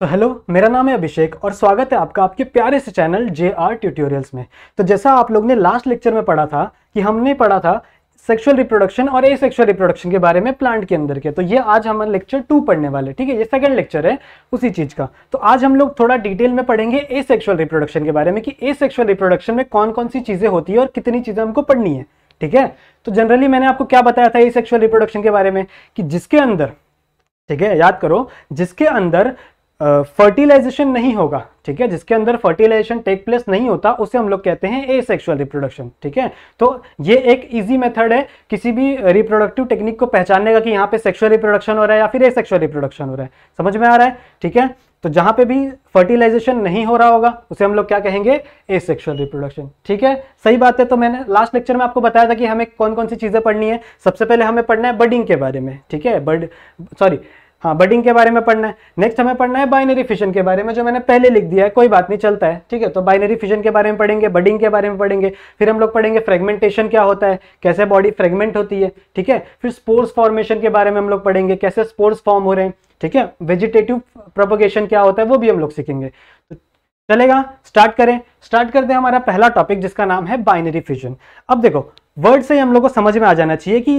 तो हेलो मेरा नाम है अभिषेक और स्वागत है आपका आपके प्यारे से चैनल जे आर ट्यूटोरियल्स में तो जैसा आप लोग ने लास्ट लेक्चर में पढ़ा था कि हमने पढ़ा था सेक्सुअल रिप्रोडक्शन और ए सेक्सुअल रिप्रोडक्शन के बारे में प्लांट के अंदर के तो ये आज हम लेक्चर टू पढ़ने वाले ठीक है ये सेकंड लेक्चर है उसी चीज का तो आज हम लोग थोड़ा डिटेल में पढ़ेंगे ए सेक्सुअल रिप्रोडक्शन के बारे में कि ए सेक्सुअल रिप्रोडक्शन में कौन कौन सी चीज़ें होती है और कितनी चीज़ें हमको पढ़नी है ठीक है तो जनरली मैंने आपको क्या बताया था ए सेक्सुअल रिप्रोडक्शन के बारे में कि जिसके अंदर ठीक है याद करो जिसके अंदर फर्टिलाइजेशन नहीं होगा ठीक है जिसके अंदर फर्टिलाइजेशन टेक प्लेस नहीं होता उसे हम लोग कहते हैं ए सेक्सुअल रिप्रोडक्शन ठीक है तो ये एक इजी मेथड है किसी भी रिप्रोडक्टिव टेक्निक को पहचानने का कि यहाँ पे सेक्सुअल रिप्रोडक्शन हो रहा है या फिर ए सेक्सुअल रिप्रोडक्शन हो रहा है समझ में आ रहा है ठीक है तो जहाँ पे भी फर्टिलाइजेशन नहीं हो रहा होगा उसे हम लोग क्या कहेंगे ए सेक्शुअल रिप्रोडक्शन ठीक है सही बात है तो मैंने लास्ट लेक्चर में आपको बताया था कि हमें कौन कौन सी चीज़ें पढ़नी है सबसे पहले हमें पढ़ना है बर्डिंग के बारे में ठीक है बर्ड सॉरी हाँ बडिंग के बारे में पढ़ना है नेक्स्ट हमें पढ़ना है बाइनरी फिशन के बारे में जो मैंने पहले लिख दिया है कोई बात नहीं चलता है ठीक है तो बाइनरी फिशन के बारे में पढ़ेंगे बडिंग के बारे में पढ़ेंगे फिर हम लोग पढ़ेंगे फ्रेगमेंटेशन क्या होता है कैसे बॉडी फ्रेगमेंट होती है ठीक है फिर स्पोर्ट्स फॉर्मेशन के बारे में हम लोग पढ़ेंगे कैसे स्पोर्ट्स फॉर्म हो रहे हैं ठीक है वेजिटेटिव प्रोपोगेशन क्या होता है वो भी हम लोग सीखेंगे तो चलेगा स्टार्ट करें स्टार्ट करते हैं हमारा पहला टॉपिक जिसका नाम है बाइनरी फिजन अब देखो वर्ड से हम लोग को समझ में आ जाना चाहिए कि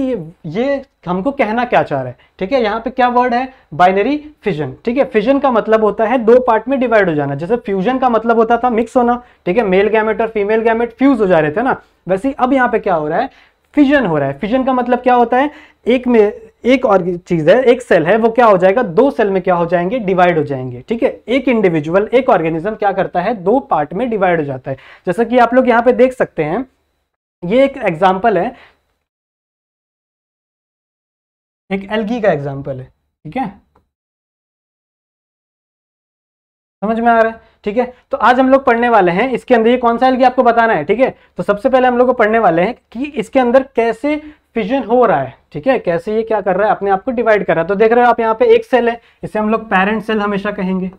ये हमको कहना क्या चाह रहा है ठीक है यहाँ पे क्या वर्ड है बाइनरी फिजन ठीक है फिजन का मतलब होता है दो पार्ट में डिवाइड हो जाना जैसे फ्यूजन का मतलब होता था मिक्स होना ठीक है मेल गैमेट और फीमेल गैमेट फ्यूज हो जा रहे थे ना वैसे ही अब यहाँ पे क्या हो रहा है फिजन हो रहा है फिजन का मतलब क्या होता है एक में एक और चीज है एक सेल है वो क्या हो जाएगा दो सेल में क्या हो जाएंगे डिवाइड हो जाएंगे ठीक है एक इंडिविजुअल एक ऑर्गेनिज्म क्या करता है दो पार्ट में डिवाइड हो जाता है जैसा कि आप लोग यहाँ पे देख सकते हैं ये एक एग्जाम्पल है एक एलगी का एग्जाम्पल है ठीक है समझ में आ रहा है ठीक है तो आज हम लोग पढ़ने वाले हैं इसके अंदर ये कौन सा एलगी आपको बताना है ठीक है तो सबसे पहले हम लोग को पढ़ने वाले हैं कि इसके अंदर कैसे फिजन हो रहा है ठीक है कैसे ये क्या कर रहा है अपने आप को डिवाइड कर रहा है तो देख रहे हो आप यहाँ पे एक सेल है इसे हम लोग पेरेंट सेल हमेशा कहेंगे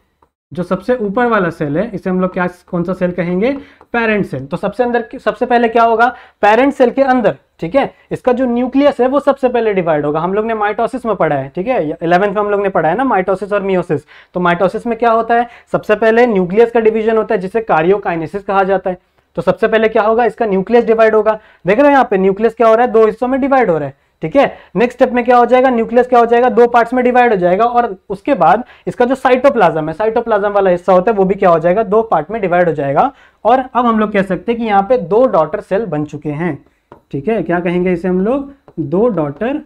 जो सबसे ऊपर वाला सेल है इसे हम लोग क्या कौन सा सेल कहेंगे पेरेंट सेल तो सबसे अंदर सबसे पहले क्या होगा पेरेंट सेल के अंदर ठीक है इसका जो न्यूक्लियस है वो सबसे पहले डिवाइड होगा हम लोग ने माइटोसिस में पढ़ा है ठीक है इलेवंथ में हम लोग ने पढ़ा है ना माइटोसिस और मियोसिस तो माइटोसिस में क्या होता है सबसे पहले न्यूक्लियस का डिविजन होता है जिसे कार्योकाइनेसिस कहा जाता है तो सबसे पहले क्या होगा इसका न्यूक्लियस डिवाइड होगा देख रहे हो यहाँ पे न्यूक्लियस क्या हो रहा है दो हिस्सों में डिवाइड हो रहा है ठीक है नेक्स्ट स्टेप में क्या हो जाएगा न्यूक्लियस क्या हो जाएगा दो पार्ट्स में डिवाइड हो जाएगा और उसके बाद इसका जो साइटोप्लाज्म है साइटोप्लाज्म वाला हिस्सा होता है वो भी क्या हो जाएगा दो पार्ट में डिवाइड हो जाएगा और अब हम लोग कह सकते हैं कि यहाँ पे दो डॉटर सेल बन चुके हैं ठीक है क्या कहेंगे इसे हम लोग दो डॉटर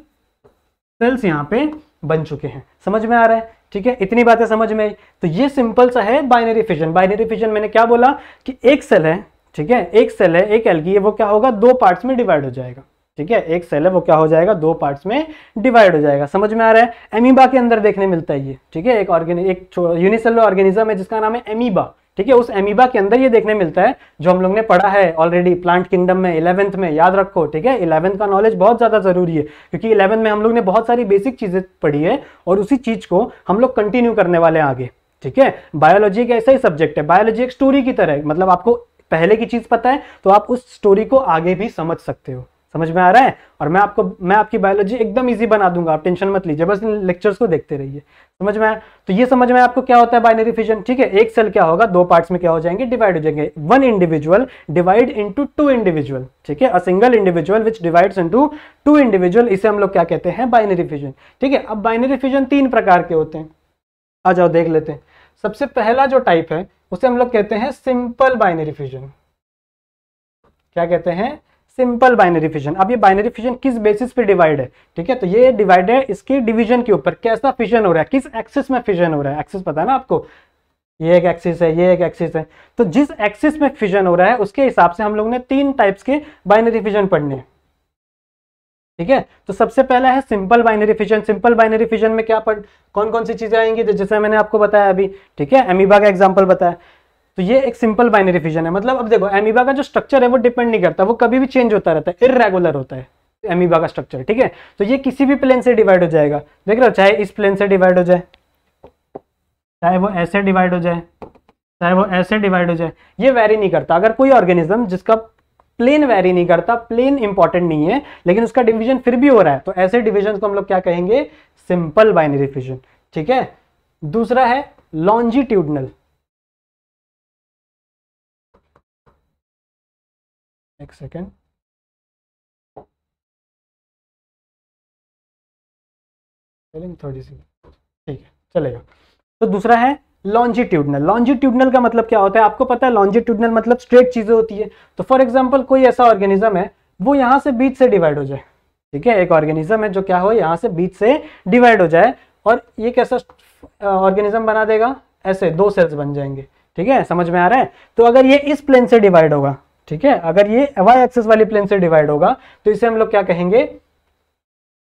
सेल्स यहाँ पे बन चुके हैं समझ में आ रहा है ठीक है इतनी बातें समझ में आई तो ये सिंपल सा है बाइनरी फिजन बाइनरी फिजन मैंने क्या बोला कि एक सेल है ठीक है एक सेल है एक है वो क्या होगा दो पार्ट्स में डिवाइड हो जाएगा ठीक है एक सेल है वो क्या हो जाएगा दो पार्ट्स में डिवाइड हो जाएगा समझ में आ रहा है एमीबा के अंदर देखने मिलता है ये ठीक है एक ऑर्गेनिक एक यूनिसेलर ऑर्गेनिज्म है जिसका नाम है एमीबा ठीक है उस एमीबा के अंदर ये देखने मिलता है जो हम लोग ने पढ़ा है ऑलरेडी प्लांट किंगडम में इलेवंथ में याद रखो ठीक है इलेवंथ का नॉलेज बहुत ज़्यादा जरूरी है क्योंकि इलेवंथ में हम लोग ने बहुत सारी बेसिक चीज़ें पढ़ी है और उसी चीज़ को हम लोग कंटिन्यू करने वाले हैं आगे ठीक है बायोलॉजी एक ऐसा ही सब्जेक्ट है बायोलॉजी एक स्टोरी की तरह मतलब आपको पहले की चीज़ पता है तो आप उस स्टोरी को आगे भी समझ सकते हो समझ में आ रहा है और मैं आपको मैं आपकी बायोलॉजी एकदम इजी बना दूंगा आप टेंशन मत लीजिए बस लेक्चर्स को देखते रहिए समझ में आया तो ये समझ में आपको क्या होता है बाइनरी फिजन ठीक है एक सेल क्या होगा दो पार्ट्स में क्या हो जाएंगे डिवाइड हो जाएंगे one individual divide into two individual ठीक है a single individual which divide into two individual इसे हम लोग क्या कहते हैं बाइनरी फिजन ठीक है अब बाइनरी फिजन तीन प्रकार के होते हैं आ जाओ देख लेते हैं सबसे पहला जो टाइप है उसे हम लोग कहते हैं सिंपल बाइनरी फिजन क्या कहते हैं सिंपल बाइनरी फिशन अब ये बाइनरी फिशन किस बेसिस पे डिवाइड है ठीक है तो ये डिवाइड है इसके डिवीजन के ऊपर कैसा फिशन हो रहा है किस एक्सिस में फिशन हो रहा है एक्सिस पता है ना आपको ये एक एक्सिस है ये एक एक्सिस है तो जिस एक्सिस में फिजन हो रहा है उसके हिसाब से हम लोग ने तीन टाइप्स के बाइनरी फिजन पढ़ने ठीक है तो सबसे पहला है simple binary fission simple binary fission में क्या पढ़ कौन कौन सी चीजें आएंगी तो जैसे मैंने आपको बताया अभी ठीक है एमीबा का एग्जाम्पल बताया तो ये एक सिंपल बाइनरी फिजन है मतलब अब देखो एमीबा का जो स्ट्रक्चर है वो डिपेंड नहीं करता वो कभी भी चेंज होता रहता है इरेगुलर होता है एमीबा का स्ट्रक्चर ठीक है तो ये किसी भी प्लेन से डिवाइड हो जाएगा देख रहे हो चाहे इस प्लेन से डिवाइड हो जाए चाहे वो ऐसे डिवाइड हो जाए चाहे वो ऐसे डिवाइड हो जाए ये वेरी नहीं करता अगर कोई ऑर्गेनिज्म जिसका प्लेन वेरी नहीं करता प्लेन इंपॉर्टेंट नहीं है लेकिन उसका डिविजन फिर भी हो रहा है तो ऐसे डिविजन को हम लोग क्या कहेंगे सिंपल बाइनरी फिजन ठीक है दूसरा है लॉन्जिट्यूडनल एक सेकेंड स्पेलिंग थोड़ी सी ठीक है चलेगा तो दूसरा है लॉन्जिट्यूडनल लॉन्जिट्यूडनल का मतलब क्या होता है आपको पता है लॉन्जिट्यूडनल मतलब स्ट्रेट चीज़ें होती है तो फॉर एग्जाम्पल कोई ऐसा ऑर्गेनिज्म है वो यहां से बीच से डिवाइड हो जाए ठीक है एक ऑर्गेनिज्म है जो क्या हो यहां से बीच से डिवाइड हो जाए और ये कैसा ऑर्गेनिज्म बना देगा ऐसे दो सेल्स बन जाएंगे ठीक है समझ में आ रहा है तो अगर ये इस प्लेन से डिवाइड होगा ठीक है अगर ये वाई एक्सेस वाली प्लेन से डिवाइड होगा तो इसे हम लोग क्या कहेंगे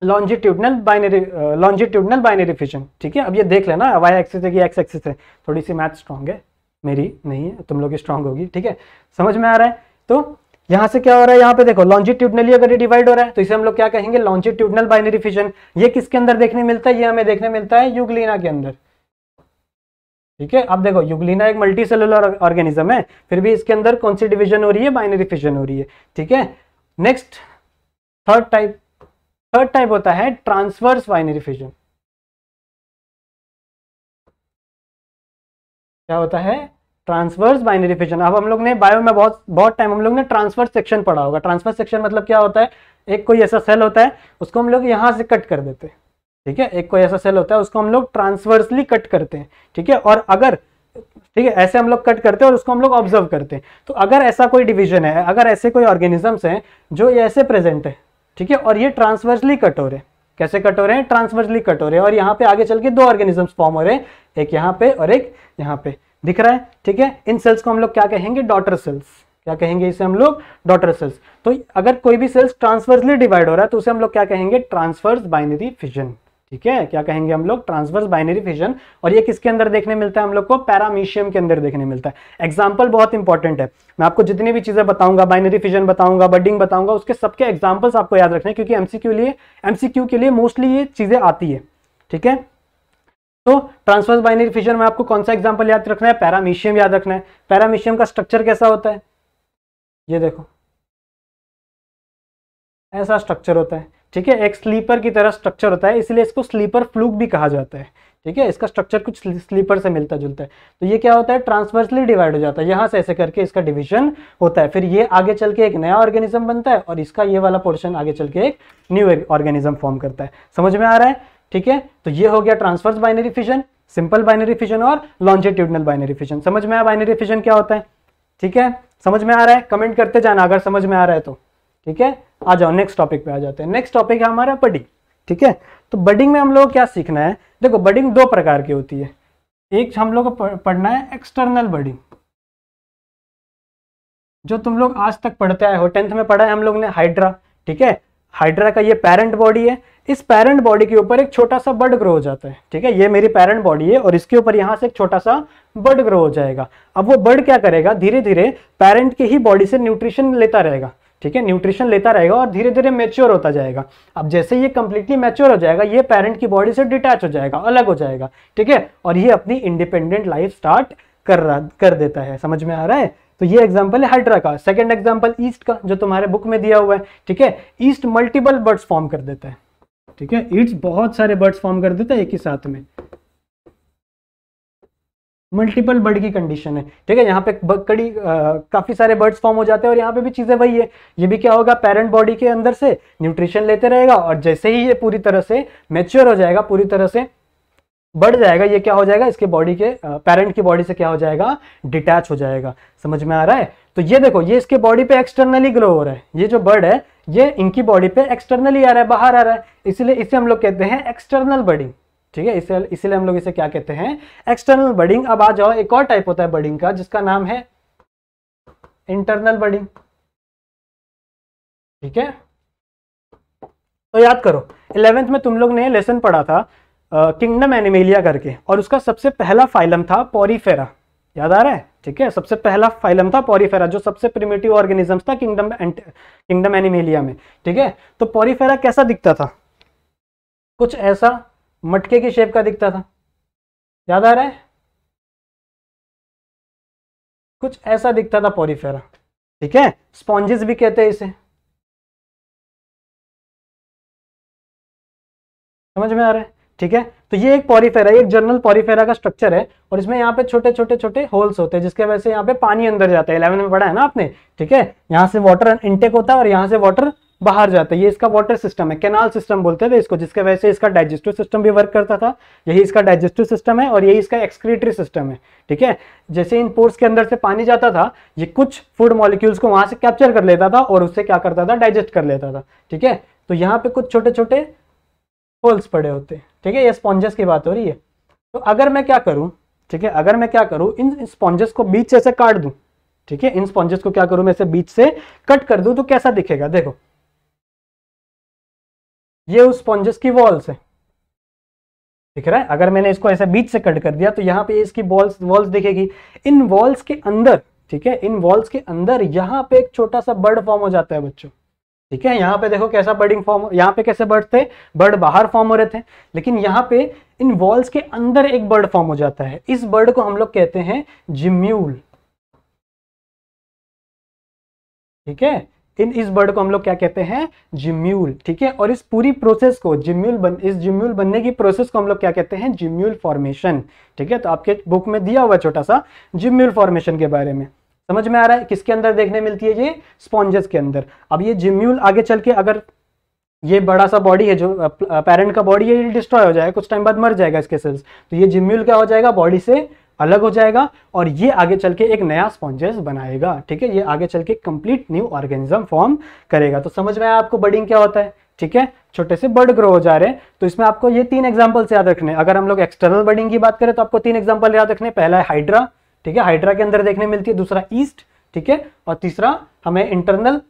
longitudinal binary longitudinal binary fission ठीक है अब ये देख लेना वाई एक्सेस है कि एक्स एक्सेस है थोड़ी सी मैथ स्ट्रांग है मेरी नहीं है तुम लोग स्ट्रांग होगी ठीक है समझ में आ रहा है तो यहां से क्या हो रहा है यहाँ पे देखो लॉन्जिट्यूडनली अगर ये डिवाइड हो रहा है तो इसे हम लोग क्या कहेंगे लॉन्जिट्यूडनल बाइनरी फिशन ये किसके अंदर देखने मिलता है ये हमें देखने मिलता है युगलीना के अंदर ठीक है अब देखो युगलिना एक मल्टी सेलुलर ऑर्गेनिज्म है फिर भी इसके अंदर कौन सी डिवीजन हो रही है बाइनरी फिजन हो रही है ठीक है next third type third type होता है ट्रांसवर्स बाइनरी फिजन क्या होता है ट्रांसवर्स बाइनरी फिजन अब हम लोग ने बायो में बहुत बहुत टाइम हम लोग ने ट्रांसफर सेक्शन पढ़ा होगा ट्रांसफर सेक्शन मतलब क्या होता है एक कोई ऐसा सेल होता है उसको हम लोग यहाँ से कट कर देते हैं ठीक है एक कोई ऐसा सेल होता है उसको हम लोग ट्रांसवर्सली कट करते हैं ठीक है और अगर ठीक है ऐसे हम लोग कट करते हैं और उसको हम लोग ऑब्जर्व करते हैं तो अगर ऐसा कोई डिवीजन है अगर ऐसे कोई ऑर्गेनिजम्स हैं जो ये ऐसे प्रेजेंट है ठीक है और ये ट्रांसवर्सली कट हो रहे हैं कैसे कट हो रहे हैं ट्रांसवर्सली कट हो रहे हैं और यहाँ पे आगे चल के दो ऑर्गेनिजम्स फॉर्म हो रहे हैं एक यहाँ पे और एक यहाँ पे दिख रहा है ठीक है इन सेल्स को हम लोग क्या कहेंगे डॉटर सेल्स क्या कहेंगे इसे हम लोग डॉटर सेल्स तो अगर कोई भी सेल्स ट्रांसवर्सली डिवाइड हो रहा है तो उसे हम लोग क्या कहेंगे ट्रांसफर्स बाइनरी फिजन ठीक है क्या कहेंगे हम लोग ट्रांसवर्स बाइनरी फिजन और ये किसके अंदर देखने मिलता है हम लोग को पैरामीशियम के अंदर देखने मिलता है एग्जाम्पल बहुत इंपॉर्टेंट है मैं आपको जितनी भी चीजें बताऊंगा बाइनरी फिजन बताऊंगा बडिंग बताऊंगा उसके सबके एग्जाम्पल्स आपको याद रखने क्योंकि एमसीक्यू लिए एमसीक्यू के लिए मोस्टली ये चीजें आती है ठीक है तो ट्रांसफर्स बाइनरी फिजन में आपको कौन सा एग्जांपल याद रखना है पैरामीशियम याद रखना है पैरामीशियम का स्ट्रक्चर कैसा होता है ये देखो ऐसा स्ट्रक्चर होता है ठीक है एक स्लीपर की तरह स्ट्रक्चर होता है इसलिए इसको स्लीपर फ्लूक भी कहा जाता है ठीक है इसका स्ट्रक्चर कुछ स्लीपर से मिलता जुलता है तो ये क्या होता है ट्रांसवर्सली डिवाइड हो जाता है यहाँ से ऐसे करके इसका डिवीजन होता है फिर ये आगे चल के एक नया ऑर्गेनिज्म बनता है और इसका ये वाला पोर्शन आगे चल के एक न्यू ऑर्गेनिज्म फॉर्म करता है समझ में आ रहा है ठीक है तो ये हो गया transverse binary fission simple binary fission और लॉन्जिट्यूडनल बाइनरी फिजन समझ में आया बाइनरी फिजन क्या होता है ठीक है समझ में आ रहा है कमेंट करते जाना अगर समझ में आ रहा है तो ठीक है आ जाओ नेक्स्ट टॉपिक पे आ जाते हैं नेक्स्ट टॉपिक है हमारा बडिंग ठीक है तो बडिंग में हम लोग क्या सीखना है देखो बडिंग दो प्रकार की होती है एक हम लोग को पढ़ना है एक्सटर्नल बडिंग जो तुम लोग आज तक पढ़ते आए हो टेंथ में पढ़ा है हम लोग ने हाइड्रा ठीक है हाइड्रा का ये पेरेंट बॉडी है इस पेरेंट बॉडी के ऊपर एक छोटा सा बर्ड ग्रो हो जाता है ठीक है ये मेरी पेरेंट बॉडी है और इसके ऊपर यहाँ से एक छोटा सा बर्ड ग्रो हो जाएगा अब वो बर्ड क्या करेगा धीरे धीरे पेरेंट की ही बॉडी से न्यूट्रिशन लेता रहेगा ठीक है न्यूट्रिशन लेता रहेगा और धीरे धीरे मेच्योर होता जाएगा अब जैसे ये कंप्लीटली मेच्योर हो जाएगा ये पेरेंट की बॉडी से डिटैच हो जाएगा अलग हो जाएगा ठीक है और ये अपनी इंडिपेंडेंट लाइफ स्टार्ट कर रहा कर देता है समझ में आ रहा है तो ये एग्जाम्पल है हाइड्रा का सेकेंड एग्जाम्पल ईस्ट का जो तुम्हारे बुक में दिया हुआ है ठीक है ईस्ट मल्टीपल बर्ड्स फॉर्म कर देता है ठीक है ईट्स बहुत सारे बर्ड्स फॉर्म कर देता है एक ही साथ में मल्टीपल बर्ड की कंडीशन है ठीक है यहाँ पे कड़ी काफ़ी सारे बर्ड्स फॉर्म हो जाते हैं और यहाँ पे भी चीज़ें वही है ये भी क्या होगा पेरेंट बॉडी के अंदर से न्यूट्रिशन लेते रहेगा और जैसे ही ये पूरी तरह से मेच्योर हो जाएगा पूरी तरह से बढ़ जाएगा ये क्या हो जाएगा इसके बॉडी के पेरेंट की बॉडी से क्या हो जाएगा डिटैच हो जाएगा समझ में आ रहा है तो ये देखो ये इसके बॉडी पे एक्सटर्नली ग्रो हो रहा है ये जो बर्ड है ये इनकी बॉडी पे एक्सटर्नली आ रहा है बाहर आ रहा है इसलिए इसे हम लोग कहते हैं एक्सटर्नल बर्डिंग ठीक है इसे इसीलिए हम लोग इसे क्या कहते हैं एक्सटर्नल बर्डिंग अब आ जाओ एक और टाइप होता है बर्डिंग का जिसका नाम है इंटरनल बर्डिंग ठीक है तो याद करो इलेवेंथ में तुम लोग ने लेसन पढ़ा था किंगडम एनिमेलिया करके और उसका सबसे पहला फाइलम था पॉरीफेरा याद आ रहा है ठीक है सबसे पहला फाइलम था पॉरीफेरा जो सबसे प्रिमेटिव ऑर्गेनिज्म था किंगडम किंगडम एनिमेलिया में ठीक है तो पोरीफेरा कैसा दिखता था कुछ ऐसा मटके की शेप का दिखता था याद आ रहा है कुछ ऐसा दिखता था पॉरीफेरा ठीक है स्पॉन्जेस भी कहते हैं इसे समझ में आ रहा है ठीक है तो ये एक पॉरीफेरा एक जर्नल पॉरीफेरा का स्ट्रक्चर है और इसमें यहाँ पे छोटे छोटे छोटे होल्स होते हैं जिसके वजह से यहाँ पे पानी अंदर जाता है इलेवन में पढ़ा है ना आपने ठीक है यहाँ से वाटर इनटेक होता है और यहाँ से वाटर बाहर जाता है ये इसका वाटर सिस्टम है कैनाल सिस्टम बोलते थे इसको जिसके वजह से इसका डाइजेस्टिव सिस्टम भी वर्क करता था यही इसका डाइजेस्टिव सिस्टम है और यही इसका एक्सक्रीटरी सिस्टम है ठीक है जैसे इन पोर्स के अंदर से पानी जाता था ये कुछ फूड मॉलिक्यूल्स को वहां से कैप्चर कर लेता था और उससे क्या करता था डाइजेस्ट कर लेता था ठीक है तो यहाँ पे कुछ छोटे छोटे होल्स पड़े होते हैं ठीक है ये स्पॉन्जेस की बात हो रही है तो अगर मैं क्या करूँ ठीक है अगर मैं क्या करूँ इन स्पॉन्जेस को बीच से काट दूँ ठीक है इन स्पॉन्जेस को क्या करूं मैं इसे बीच से कट कर दूं तो कैसा दिखेगा देखो ये उस स्पॉन्जेस की वॉल्स है दिख रहा है अगर मैंने इसको ऐसे बीच से कट कर दिया तो यहाँ पे इसकी वॉल्स वॉल्स दिखेगी इन वॉल्स के अंदर ठीक है इन वॉल्स के अंदर यहाँ पे एक छोटा सा बर्ड फॉर्म हो जाता है बच्चों ठीक है यहाँ पे देखो कैसा बर्डिंग फॉर्म यहाँ पे कैसे बर्ड थे बर्ड बाहर फॉर्म हो रहे थे लेकिन यहाँ पे इन वॉल्स के अंदर एक बर्ड फॉर्म हो जाता है इस बर्ड को हम लोग कहते हैं जिम्यूल ठीक है इन इस बर्ड को हम लोग क्या कहते हैं जिम्यूल ठीक है और इस पूरी प्रोसेस को जिम्यूल बन इस जिम्यूल बनने की प्रोसेस को हम लोग क्या कहते हैं जिम्यूल फॉर्मेशन ठीक है तो आपके बुक में दिया हुआ छोटा सा जिम्यूल फॉर्मेशन के बारे में समझ में आ रहा है किसके अंदर देखने मिलती है ये स्पॉन्जेस के अंदर अब ये जिम्यूल आगे चल के अगर ये बड़ा सा बॉडी है जो पेरेंट का बॉडी है ये डिस्ट्रॉय हो जाएगा कुछ टाइम बाद मर जाएगा इसके सेल्स तो ये जिम्यूल क्या हो जाएगा बॉडी से अलग हो जाएगा और ये आगे चल के एक नया स्पॉन्जेस बनाएगा ठीक है ये आगे चल के कंप्लीट न्यू ऑर्गेनिज्म फॉर्म करेगा तो समझ में आया आपको बर्डिंग क्या होता है ठीक है छोटे से बर्ड ग्रो हो जा रहे हैं तो इसमें आपको ये तीन एग्जाम्पल्स याद रखने अगर हम लोग एक्सटर्नल बर्डिंग की बात करें तो आपको तीन एग्जाम्पल याद रखने पहला है हाइड्रा ठीक है हाइड्रा के अंदर देखने मिलती है दूसरा ईस्ट ठीक है और तीसरा हमें इंटरनल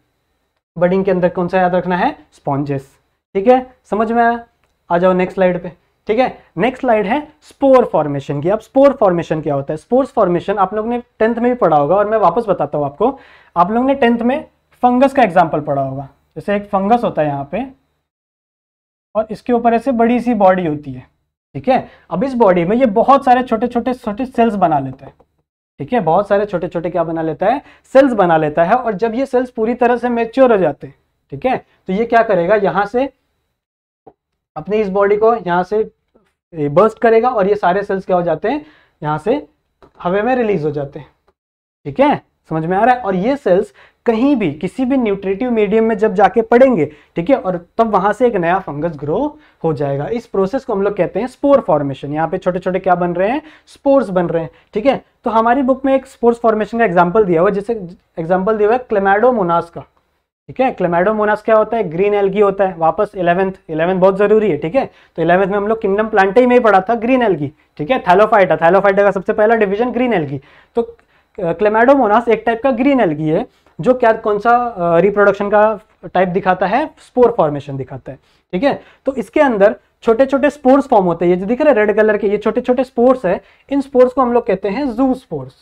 बर्डिंग के अंदर कौन सा याद रखना है स्पॉन्जेस ठीक है समझ में आया आ जाओ नेक्स्ट स्लाइड पे ठीक है नेक्स्ट स्लाइड है स्पोर फॉर्मेशन की अब स्पोर फॉर्मेशन क्या होता है स्पोर्स फॉर्मेशन आप लोग ने टेंथ में भी पढ़ा होगा और मैं वापस बताता हूं आपको आप लोग ने टेंथ में फंगस का एग्जाम्पल पढ़ा होगा जैसे एक फंगस होता है यहाँ पे और इसके ऊपर ऐसे बड़ी सी बॉडी होती है ठीक है अब इस बॉडी में ये बहुत सारे छोटे छोटे छोटे सेल्स बना लेते हैं ठीक है बहुत सारे छोटे छोटे क्या बना लेता है सेल्स बना लेता है और जब ये सेल्स पूरी तरह से मेच्योर हो जाते हैं ठीक है तो ये क्या करेगा यहाँ से अपनी इस बॉडी को यहाँ से बर्स्ट करेगा और ये सारे सेल्स क्या हो जाते हैं यहाँ से हवे में रिलीज हो जाते हैं ठीक है समझ में आ रहा है और ये सेल्स कहीं भी किसी भी न्यूट्रिटिव मीडियम में जब जाके पड़ेंगे ठीक है और तब वहां से एक नया फंगस ग्रो हो जाएगा इस प्रोसेस को हम लोग कहते हैं स्पोर फॉर्मेशन यहाँ पे छोटे छोटे क्या बन रहे हैं स्पोर्स बन रहे हैं ठीक है तो हमारी बुक में एक स्पोर्स फॉर्मेशन का एग्जाम्पल दिया हुआ जैसे एग्जाम्पल दिया हुआ है मोनास का ठीक है क्लेमेडोमोनास क्या होता है ग्रीन एलगी होता है वापस इलेवेंथ इलेवेंथ बहुत जरूरी है ठीक है तो इलेवेंथ में हम लोग किंगडम प्लांटे में ही पढ़ा था ग्रीन एलगी ठीक है थैलोफाइटा थैलोफाइटा का सबसे पहला डिविजन ग्रीन एलगी तो क्लेमेडोमोनास एक टाइप का ग्रीन एलगी है जो क्या कौन सा रिप्रोडक्शन का टाइप दिखाता है स्पोर फॉर्मेशन दिखाता है ठीक है तो इसके अंदर छोटे छोटे स्पोर्स फॉर्म होते हैं ये जो दिख रहे हैं रेड कलर के ये छोटे छोटे स्पोर्स है इन स्पोर्स को हम लोग कहते हैं जू स्पोर्स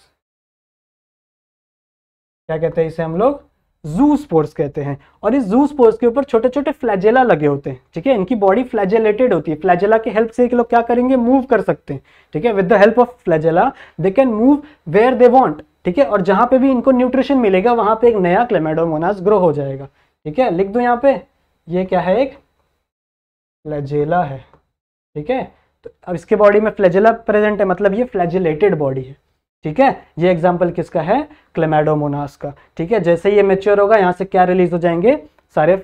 क्या कहते हैं इसे हम लोग जू स्पोर्स कहते हैं और इस जू स्पोर्स के ऊपर छोटे छोटे फ्लैजेला लगे होते हैं ठीक है इनकी बॉडी फ्लैजेलेटेड होती है फ्लैजेला के हेल्प से लोग क्या करेंगे मूव कर सकते हैं ठीक है with the help of flagella they can move where they want ठीक है और जहां पे भी इनको न्यूट्रिशन मिलेगा वहां पे एक नया क्लेमेडोमोनास ग्रो हो जाएगा ठीक है लिख दो यहाँ पे ये क्या है एक फ्लैजेला है ठीक है तो अब इसके बॉडी में फ्लैजेला प्रेजेंट है मतलब ये फ्लैजेलेटेड बॉडी है ठीक है ये एग्जाम्पल किसका है क्लेमेडोमोनास का ठीक है जैसे ही ये मेच्योर होगा यहाँ से क्या रिलीज हो जाएंगे सारे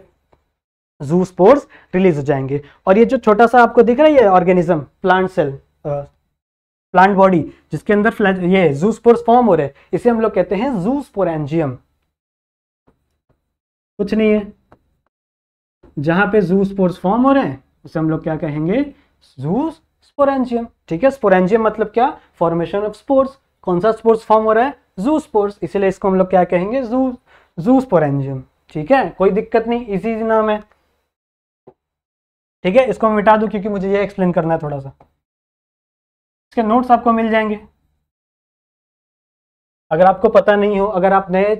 जू स्पोर्स रिलीज हो जाएंगे और ये जो छोटा सा आपको दिख रहा है ये organism plant cell plant body जिसके अंदर ये जू स्पोर्स फॉर्म हो रहे हैं इसे हम लोग कहते हैं जू स्पोरेंजियम कुछ नहीं है जहां पे जू स्पोर्स फॉर्म हो रहे हैं उसे हम लोग क्या कहेंगे जू स्पोरेंजियम ठीक है स्पोरेंजियम मतलब क्या फॉर्मेशन ऑफ स्पोर्स कौन सा स्पोर्स फॉर्म हो रहा है जू स्पोर्स इसीलिए इसको हम लोग क्या कहेंगे जू जू स्पोरेंजियम ठीक है कोई दिक्कत नहीं इसी नाम है ठीक है इसको मैं मिटा दूं क्योंकि मुझे ये एक्सप्लेन करना है थोड़ा सा इसके नोट्स आपको मिल जाएंगे अगर आपको पता नहीं हो अगर आप नए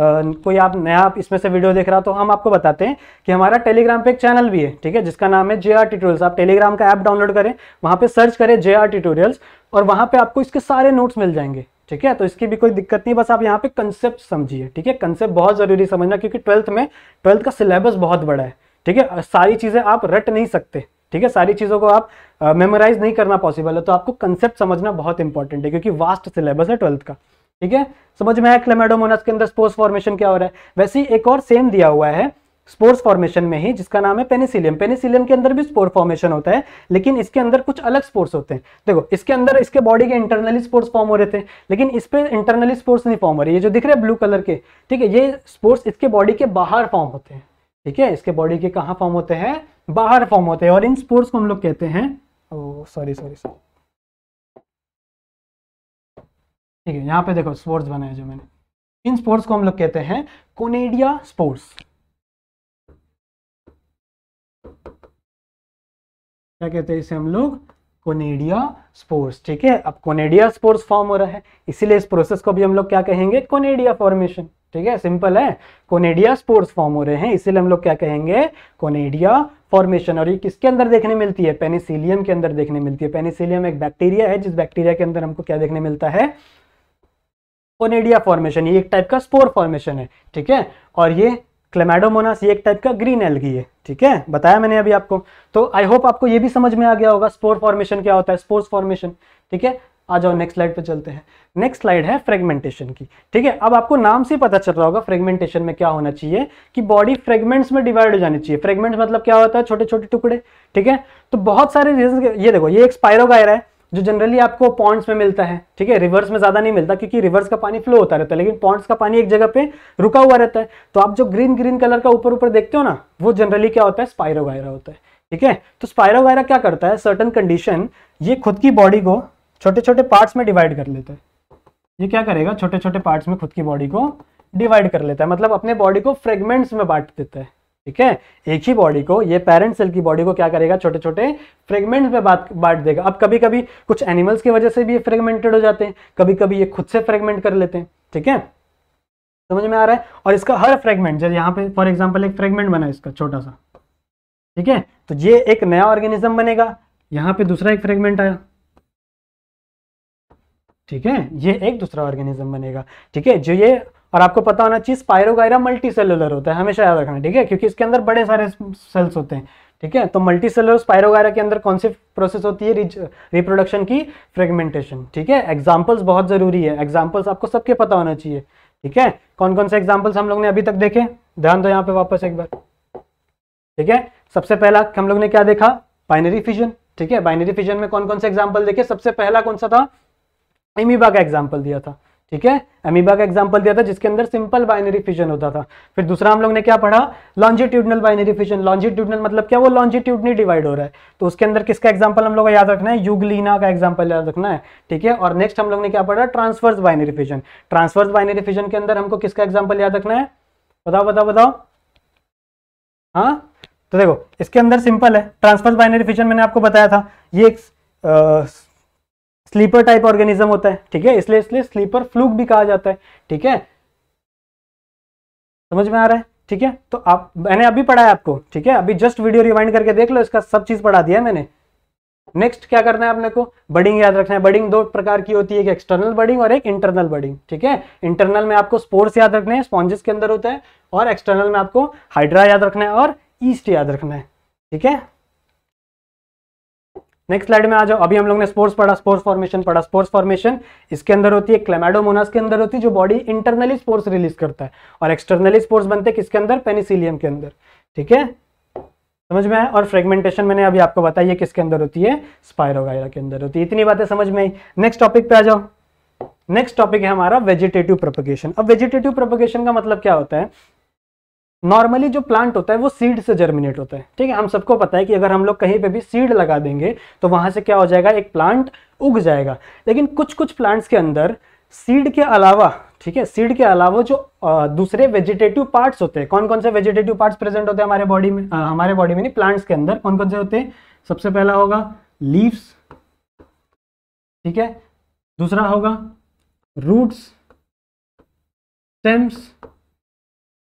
कोई आप नया आप इसमें से वीडियो देख रहा तो हम आपको बताते हैं कि हमारा टेलीग्राम पे एक चैनल भी है ठीक है जिसका नाम है जे आर ट्यूटोरियल्स आप टेलीग्राम का ऐप डाउनलोड करें वहाँ पे सर्च करें जे आर ट्यूटोरियल्स और वहाँ पे आपको इसके सारे नोट्स मिल जाएंगे ठीक है तो इसकी भी कोई दिक्कत नहीं बस आप यहाँ पे कंसेप्ट समझिए ठीक है कंसेप्ट बहुत ज़रूरी समझना क्योंकि ट्वेल्थ में ट्वेल्थ का सिलेबस बहुत बड़ा है ठीक है सारी चीज़ें आप रट नहीं सकते ठीक है सारी चीज़ों को आप मेमोराइज नहीं करना पॉसिबल है तो आपको कंसेप्ट समझना बहुत इंपॉर्टेंट है क्योंकि वास्ट सिलेबस है ट्वेल्थ का ठीक है समझ में आया क्लेमेडोमोनस के अंदर स्पोर्स फॉर्मेशन क्या हो रहा है वैसे ही एक और सेम दिया हुआ है स्पोर्स फॉर्मेशन में ही जिसका नाम है पेनिसिलियम पेनिसिलियम के अंदर भी स्पोर फॉर्मेशन होता है लेकिन इसके अंदर कुछ अलग स्पोर्स होते हैं देखो इसके अंदर इसके बॉडी के इंटरनली स्पोर्स फॉर्म हो रहे थे लेकिन इस पर इंटरनली स्पोर्स नहीं फॉर्म हो रहे ये जो दिख रहे हैं ब्लू कलर के ठीक है ये स्पोर्ट्स इसके बॉडी के बाहर फॉर्म होते हैं ठीक है इसके बॉडी के कहाँ फॉर्म होते हैं बाहर फॉर्म होते हैं और इन स्पोर्ट्स को हम लोग कहते हैं ओ सॉरी सॉरी सॉरी ठीक है यहाँ पे देखो स्पोर्ट्स बनाए जो मैंने इन स्पोर्ट्स को हम लोग कहते हैं कोनेडिया स्पोर्ट्स क्या कहते हैं इसे हम लोग कोनेडिया स्पोर्स ठीक है अब कोनेडिया स्पोर्स फॉर्म हो रहा है इसीलिए इस प्रोसेस को भी हम लोग क्या कहेंगे कोनेडिया फॉर्मेशन ठीक है सिंपल है कोनेडिया स्पोर्स फॉर्म हो रहे हैं इसीलिए हम लोग क्या कहेंगे कोनेडिया फॉर्मेशन और ये किसके अंदर देखने मिलती है पेनिसिलियम के अंदर देखने मिलती है पेनिसिलियम एक बैक्टीरिया है जिस बैक्टीरिया के अंदर हमको क्या देखने मिलता है कोनेडिया फॉर्मेशन ये एक टाइप का स्पोर फॉर्मेशन है ठीक है और ये क्लेमेडोमोनास ये एक टाइप का ग्रीन एलगी है ठीक है बताया मैंने अभी आपको तो आई होप आपको ये भी समझ में आ गया होगा स्पोर फॉर्मेशन क्या होता है स्पोर्स फॉर्मेशन ठीक है आ जाओ नेक्स्ट स्लाइड पर चलते हैं नेक्स्ट स्लाइड है फ्रेगमेंटेशन की ठीक है अब आपको नाम से पता चल रहा होगा फ्रेगमेंटेशन में क्या होना चाहिए कि बॉडी फ्रेगमेंट्स में डिवाइड हो जानी चाहिए फ्रेगमेंट्स मतलब क्या होता है छोटे छोटे टुकड़े ठीक है तो बहुत सारे रीजन ये देखो ये एक स्पायरोगायरा है जो जनरली आपको पॉन्ड्स में मिलता है ठीक है रिवर्स में ज़्यादा नहीं मिलता क्योंकि रिवर्स का पानी फ्लो होता रहता है लेकिन पॉन्ड्स का पानी एक जगह पे रुका हुआ रहता है तो आप जो ग्रीन ग्रीन कलर का ऊपर ऊपर देखते हो ना वो जनरली क्या होता है स्पायरोगायरा होता है ठीक है तो स्पायरोगायरा क्या करता है सर्टन कंडीशन ये खुद की बॉडी को छोटे छोटे पार्ट्स में डिवाइड कर लेता है ये क्या करेगा छोटे छोटे पार्ट्स में खुद की बॉडी को डिवाइड कर लेता है मतलब अपने बॉडी को फ्रेगमेंट्स में बांट देता है ठीक है एक ही बॉडी को ये पेरेंट सेल की बॉडी को क्या करेगा छोटे छोटे फ्रेगमेंट्स में बात बांट देगा अब कभी कभी कुछ एनिमल्स की वजह से भी ये फ्रेगमेंटेड हो जाते हैं कभी कभी ये खुद से फ्रेगमेंट कर लेते हैं ठीक है समझ में आ रहा है और इसका हर फ्रेगमेंट जैसे यहाँ पे फॉर एग्जाम्पल एक फ्रेगमेंट बना इसका छोटा सा ठीक है तो ये एक नया ऑर्गेनिज्म बनेगा यहाँ पे दूसरा एक फ्रेगमेंट आया ठीक है ये एक दूसरा ऑर्गेनिज्म बनेगा ठीक है जो ये और आपको पता होना चाहिए स्पायरोगायरा मल्टी सेलुलर होता है हमेशा याद रखना ठीक है क्योंकि इसके अंदर बड़े सारे सेल्स होते हैं ठीक है तो मल्टी सेलर स्पायरोगायरा के अंदर कौन सी प्रोसेस होती है रिप्रोडक्शन की फ्रेगमेंटेशन ठीक है एग्जाम्पल्स बहुत जरूरी है एग्जाम्पल्स आपको सबके पता होना चाहिए ठीक है कौन कौन से एग्जाम्पल्स हम लोग ने अभी तक देखे ध्यान दो यहाँ पे वापस एक बार ठीक है सबसे पहला हम लोग ने क्या देखा बाइनरी फिजन ठीक है बाइनरी फिजन में कौन कौन से एग्जाम्पल देखे सबसे पहला कौन सा था एमीबा का एग्जाम्पल दिया था ठीक है अमीबा का एग्जाम्पल दिया था जिसके अंदर सिंपल बाइनरी फिजन होता था फिर दूसरा हम लोग ने क्या पढ़ा लॉन्जिट्यूडनल बाइनरी फिजन लॉन्जिट्यूडनल मतलब क्या वो लॉन्जिट्यूडनी डिवाइड हो रहा है तो उसके अंदर किसका एग्जाम्पल हम लोग याद रखना है युगलीना का एग्जाम्पल याद रखना है ठीक है और नेक्स्ट हम लोग ने क्या पढ़ा transverse binary fission transverse binary fission के अंदर हमको किसका एग्जाम्पल याद रखना है बताओ बताओ बताओ हाँ तो देखो इसके अंदर सिंपल है ट्रांसफर्स बाइनरी फिजन मैंने आपको बताया था ये एक स्लीपर टाइप ऑर्गेनिज्म होता है ठीक है इसलिए इसलिए स्लीपर फ्लूक भी कहा जाता है ठीक है समझ में आ रहा है ठीक है तो आप मैंने अभी पढ़ा है आपको ठीक है अभी जस्ट वीडियो रिवाइंड करके देख लो इसका सब चीज पढ़ा दिया मैंने नेक्स्ट क्या करना है आपने को बडिंग याद रखना है बडिंग दो प्रकार की होती है एक एक्सटर्नल बडिंग और एक इंटरनल बडिंग ठीक है इंटरनल में आपको स्पोर्ट्स याद रखने हैं स्पॉन्जेस के अंदर होता है और एक्सटर्नल में आपको हाइड्रा याद रखना है और ईस्ट याद रखना है ठीक है नेक्स्ट स्लाइड में आ जाओ अभी हम लोग ने स्पोर्ट्स पढ़ा स्पोर्ट्स फॉर्मेशन पढ़ा स्पोर्ट्स फॉर्मेशन इसके अंदर होती है क्लेमेडोमोनास के अंदर होती है जो बॉडी इंटरनली स्पोर्ट्स रिलीज करता है और एक्सटर्नली स्पोर्ट्स बनते हैं किसके अंदर पेनिसिलियम के अंदर ठीक है समझ में आया और फ्रेगमेंटेशन मैंने अभी आपको बताई है किसके अंदर होती है स्पायरोगायरा के अंदर होती है इतनी बातें समझ में आई नेक्स्ट टॉपिक पे आ जाओ नेक्स्ट टॉपिक है हमारा वेजिटेटिव प्रोपोगेशन अब वेजिटेटिव प्रोपोगेशन का मतलब क्या होता है नॉर्मली जो प्लांट होता है वो सीड से जर्मिनेट होता है ठीक है हम सबको पता है कि अगर हम लोग कहीं पे भी सीड लगा देंगे तो वहां से क्या हो जाएगा एक प्लांट उग जाएगा लेकिन कुछ कुछ प्लांट्स के अंदर सीड के अलावा ठीक है सीड के अलावा जो दूसरे वेजिटेटिव पार्ट्स होते हैं कौन कौन से वेजिटेटिव पार्ट्स प्रेजेंट होते हैं हमारे बॉडी में आ, हमारे बॉडी में नहीं प्लांट्स के अंदर कौन कौन से होते हैं सबसे पहला होगा लीव्स ठीक है दूसरा होगा रूट्स स्टेम्स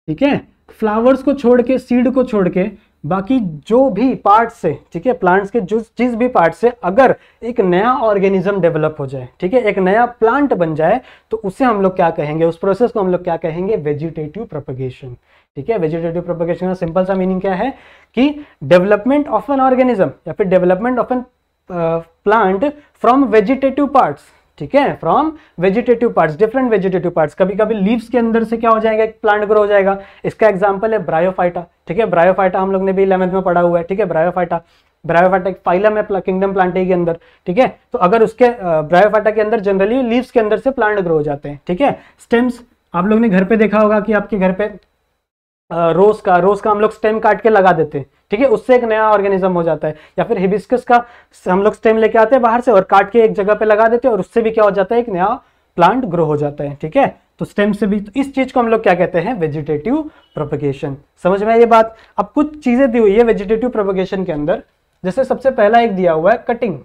ठीक है फ्लावर्स को छोड़ के सीड को छोड़ के बाकी जो भी पार्ट से ठीक है प्लांट्स के जो जिस भी पार्ट से अगर एक नया ऑर्गेनिज्म डेवलप हो जाए ठीक है एक नया प्लांट बन जाए तो उसे हम लोग क्या कहेंगे उस प्रोसेस को हम लोग क्या कहेंगे वेजिटेटिव प्रोपगेशन ठीक है वेजिटेटिव प्रोपगेशन का सिंपल सा मीनिंग क्या है कि डेवलपमेंट ऑफ एन ऑर्गेनिज्म या फिर development of an plant from vegetative parts ठीक है from vegetative parts different vegetative parts कभी कभी लीव्स के अंदर से क्या हो जाएगा एक प्लांट ग्रो हो जाएगा इसका एग्जाम्पल है ब्रायोफाइटा ठीक है ब्रायोफाइटा हम लोग ने भी इलेवंथ में पढ़ा हुआ है ठीक है ब्रायोफाइटा ब्रायोफाइटा एक फाइलम है किंगडम प्लांट के अंदर ठीक है तो अगर उसके ब्रायोफाइटा के अंदर जनरली लीव्स के अंदर से प्लांट ग्रो हो जाते हैं ठीक है स्टेम्स आप लोग ने घर पे देखा होगा कि आपके घर पे रोज का रोज का हम लोग स्टेम काट के लगा देते हैं ठीक है उससे एक नया ऑर्गेनिज्म हो जाता है या फिर हिबिस्कस का हम लोग स्टेम लेके आते हैं बाहर से और काट के एक जगह पे लगा देते हैं और उससे भी क्या हो जाता है एक नया प्लांट ग्रो हो जाता है ठीक है तो स्टेम से भी तो इस चीज को हम लोग क्या कहते हैं वेजिटेटिव प्रोपगेशन समझ में ये बात अब कुछ चीजें दी हुई है वेजिटेटिव प्रोपोगेशन के अंदर जैसे सबसे पहला एक दिया हुआ है कटिंग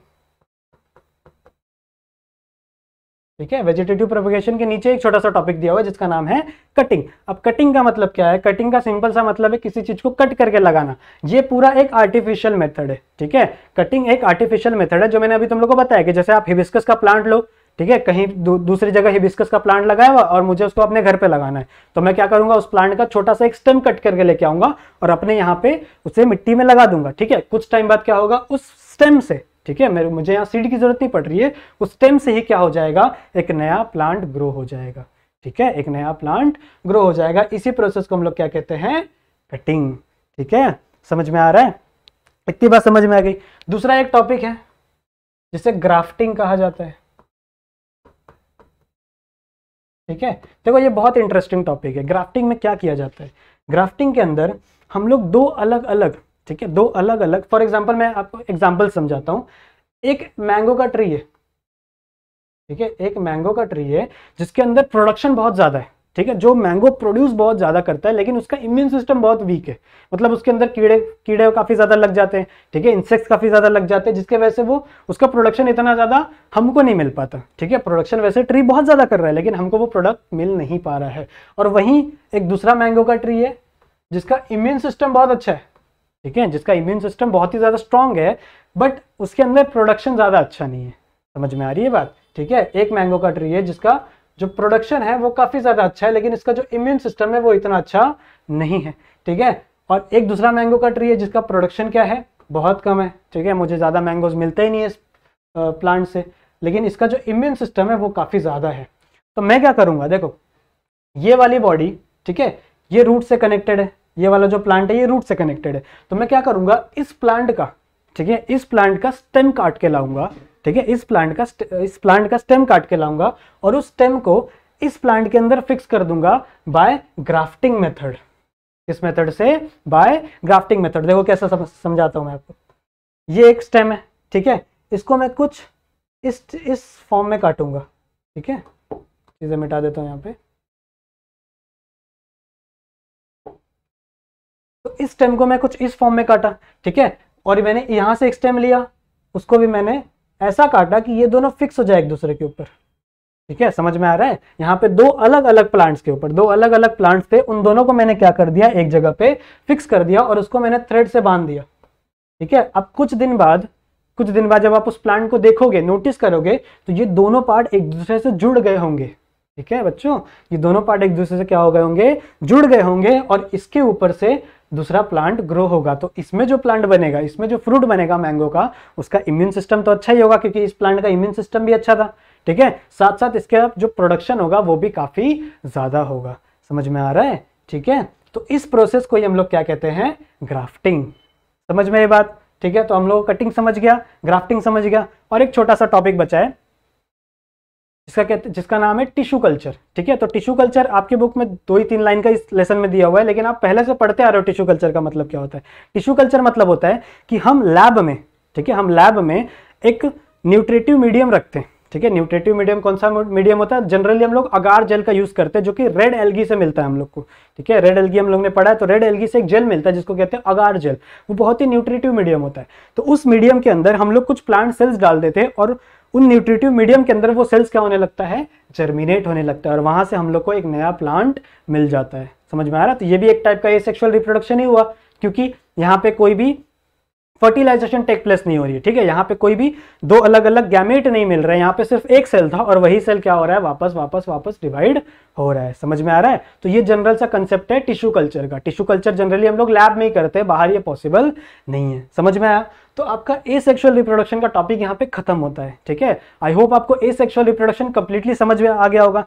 ठीक है वेजिटेटिव प्रोपोगेशन के नीचे एक छोटा सा टॉपिक दिया हुआ है जिसका नाम है कटिंग अब कटिंग का मतलब क्या है कटिंग का सिंपल सा मतलब है किसी चीज को कट करके लगाना ये पूरा एक आर्टिफिशियल मेथड है ठीक है कटिंग एक आर्टिफिशियल मेथड है जो मैंने अभी तुम लोग को बताया कि जैसे आप हिबिस्कस का प्लांट लो ठीक है कहीं दू, दूसरी जगह हिबिस्कस का प्लांट लगाया हुआ और मुझे उसको अपने घर पे लगाना है तो मैं क्या करूंगा उस प्लांट का छोटा सा एक स्टेम कट करके लेके आऊंगा और अपने यहाँ पे उसे मिट्टी में लगा दूंगा ठीक है कुछ टाइम बाद क्या होगा उस स्टेम से ठीक है मेरे मुझे यहाँ सीड की जरूरत नहीं पड़ रही है उस टाइम से ही क्या हो जाएगा एक नया प्लांट ग्रो हो जाएगा ठीक है एक नया प्लांट ग्रो हो जाएगा इसी प्रोसेस को हम लोग क्या कहते हैं कटिंग ठीक है समझ में आ रहा है इतनी बात समझ में आ गई दूसरा एक टॉपिक है जिसे ग्राफ्टिंग कहा जाता है ठीक है देखो ये बहुत इंटरेस्टिंग टॉपिक है ग्राफ्टिंग में क्या किया जाता है ग्राफ्टिंग के अंदर हम लोग दो अलग अलग ठीक है दो अलग अलग फॉर एग्जाम्पल मैं आपको एग्जाम्पल समझाता हूँ एक मैंगो का ट्री है ठीक है एक मैंगो का ट्री है जिसके अंदर प्रोडक्शन बहुत ज़्यादा है ठीक है जो मैंगो प्रोड्यूस बहुत ज़्यादा करता है लेकिन उसका इम्यून सिस्टम बहुत वीक है मतलब उसके अंदर कीड़े कीड़े काफ़ी ज़्यादा लग जाते हैं ठीक है इंसेक्ट्स काफ़ी ज़्यादा लग जाते हैं जिसके वजह से वो उसका प्रोडक्शन इतना ज़्यादा हमको नहीं मिल पाता ठीक है प्रोडक्शन वैसे ट्री बहुत ज़्यादा कर रहा है लेकिन हमको वो प्रोडक्ट मिल नहीं पा रहा है और वहीं एक दूसरा मैंगो का ट्री है जिसका इम्यून सिस्टम बहुत अच्छा है ठीक है जिसका इम्यून सिस्टम बहुत ही ज़्यादा स्ट्रांग है बट उसके अंदर प्रोडक्शन ज़्यादा अच्छा नहीं है समझ में आ रही है बात ठीक है एक मैंगो का ट्री है जिसका जो प्रोडक्शन है वो काफ़ी ज़्यादा अच्छा है लेकिन इसका जो इम्यून सिस्टम है वो इतना अच्छा नहीं है ठीक है और एक दूसरा मैंगो का ट्री है जिसका प्रोडक्शन क्या है बहुत कम है ठीक है मुझे ज़्यादा मैंगोज मिलते ही नहीं है इस प्लांट से लेकिन इसका जो इम्यून सिस्टम है वो काफ़ी ज़्यादा है तो मैं क्या करूँगा देखो ये वाली बॉडी ठीक है ये रूट से कनेक्टेड है ये वाला जो प्लांट है ये रूट से कनेक्टेड है तो मैं क्या करूंगा इस प्लांट का ठीक है इस प्लांट का स्टेम काट के लाऊंगा ठीक है इस प्लांट का इस प्लांट का स्टेम काट के लाऊंगा और उस स्टेम को इस प्लांट के अंदर फिक्स कर दूंगा बाय ग्राफ्टिंग मेथड इस मेथड से बाय ग्राफ्टिंग मेथड देखो कैसा समझाता हूं मैं आपको ये एक स्टेम है ठीक है इसको मैं कुछ इस इस फॉर्म में काटूंगा ठीक है चीज़ें मिटा देता हूँ यहाँ पे इस स्टेम को मैं कुछ इस फॉर्म में काटा ठीक है और मैंने यहां से एक स्टेम लिया उसको भी मैंने ऐसा काटा कि ये दोनों फिक्स हो जाए एक दूसरे के ऊपर ठीक है समझ में आ रहा है यहाँ पे दो अलग अलग प्लांट्स के ऊपर दो अलग अलग प्लांट्स थे उन दोनों को मैंने क्या कर दिया एक जगह पे फिक्स कर दिया और उसको मैंने थ्रेड से बांध दिया ठीक है अब कुछ दिन बाद कुछ दिन बाद जब आप उस प्लांट को देखोगे नोटिस करोगे तो ये दोनों पार्ट एक दूसरे से जुड़ गए होंगे ठीक है बच्चों ये दोनों पार्ट एक दूसरे से क्या हो गए होंगे जुड़ गए होंगे और इसके ऊपर से दूसरा प्लांट ग्रो होगा तो इसमें जो प्लांट बनेगा इसमें जो फ्रूट बनेगा मैंगो का उसका इम्यून सिस्टम तो अच्छा ही होगा क्योंकि इस प्लांट का इम्यून सिस्टम भी अच्छा था ठीक है साथ साथ इसका जो प्रोडक्शन होगा वो भी काफ़ी ज़्यादा होगा समझ में आ रहा है ठीक है तो इस प्रोसेस को ही हम लोग क्या कहते हैं ग्राफ्टिंग समझ में ये बात ठीक है तो हम लोग कटिंग समझ गया ग्राफ्टिंग समझ गया और एक छोटा सा टॉपिक बचा है जिसका कहते जिसका नाम है टिश्यू कल्चर ठीक है तो टिश्यू कल्चर आपके बुक में दो ही तीन लाइन का इस लेसन में दिया हुआ है लेकिन आप पहले से पढ़ते आ रहे हो टिश्यू कल्चर का मतलब क्या होता है टिश्यू कल्चर मतलब होता है कि हम लैब में ठीक है हम लैब में एक न्यूट्रेटिव मीडियम रखते हैं ठीक है न्यूट्रेटिव मीडियम कौन सा मीडियम होता है जनरली हम लोग अगार जेल का यूज करते हैं जो कि रेड एलगी से मिलता है हम लोग को ठीक है रेड एलगी हम लोग ने पढ़ा है तो रेड एलगी से एक जेल मिलता है जिसको कहते हैं अगार जेल वो बहुत ही न्यूट्रेटिव मीडियम होता है तो उस मीडियम के अंदर हम लोग कुछ प्लांट सेल्स डाल देते हैं और उन न्यूट्रेटिव मीडियम के अंदर वो सेल्स क्या होने लगता है जर्मिनेट होने लगता है और वहां से हम लोग को एक नया प्लांट मिल जाता है समझ में आ रहा तो ये भी एक टाइप का ये सेक्सुअल रिप्रोडक्शन ही हुआ क्योंकि यहाँ पे कोई भी फर्टिलाइजेशन टेक प्लेस नहीं हो रही है ठीक है यहाँ पे कोई भी दो अलग अलग गैमेट नहीं मिल रहा है यहाँ पे सिर्फ एक सेल था और वही सेल क्या हो रहा है वापस वापस वापस डिवाइड हो रहा है समझ में आ रहा है तो ये जनरल सा कंसेप्ट है टिश्यू कल्चर का टिश्यू कल्चर जनरली हम लोग लैब में ही करते हैं बाहर ये पॉसिबल नहीं है समझ में आया तो आपका ए सेक्शुअल रिप्रोडक्शन का टॉपिक यहाँ पे खत्म होता है ठीक है आई होप आपको ए सेक्शुअल रिप्रोडक्शन कंप्लीटली समझ में आ गया होगा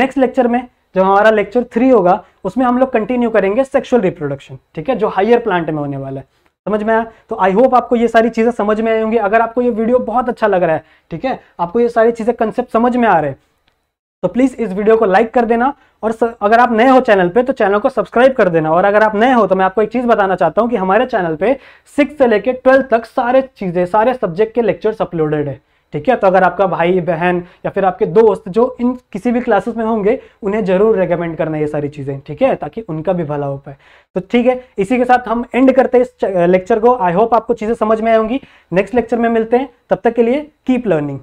नेक्स्ट लेक्चर में जो हमारा लेक्चर थ्री होगा उसमें हम लोग कंटिन्यू करेंगे सेक्शुअल रिप्रोडक्शन ठीक है जो हायर प्लांट में होने वाला है समझ में आया तो आई होप आपको ये सारी चीज़ें समझ में आई होंगी अगर आपको ये वीडियो बहुत अच्छा लग रहा है ठीक है आपको ये सारी चीज़ें कंसेप्ट समझ में आ रहे तो प्लीज़ इस वीडियो को लाइक कर देना और अगर आप नए हो चैनल पे तो चैनल को सब्सक्राइब कर देना और अगर आप नए हो तो मैं आपको एक चीज़ बताना चाहता हूं कि हमारे चैनल पे सिक्स से लेकर ट्वेल्थ तक सारे चीज़ें सारे सब्जेक्ट के लेक्चर्स अपलोडेड है ठीक है तो अगर आपका भाई बहन या फिर आपके दोस्त जो इन किसी भी क्लासेस में होंगे उन्हें जरूर रेकमेंड करना ये सारी चीज़ें ठीक है ताकि उनका भी भला हो पाए तो ठीक है इसी के साथ हम एंड करते हैं इस लेक्चर को आई होप आपको चीज़ें समझ में आएंगी नेक्स्ट लेक्चर में मिलते हैं तब तक के लिए कीप लर्निंग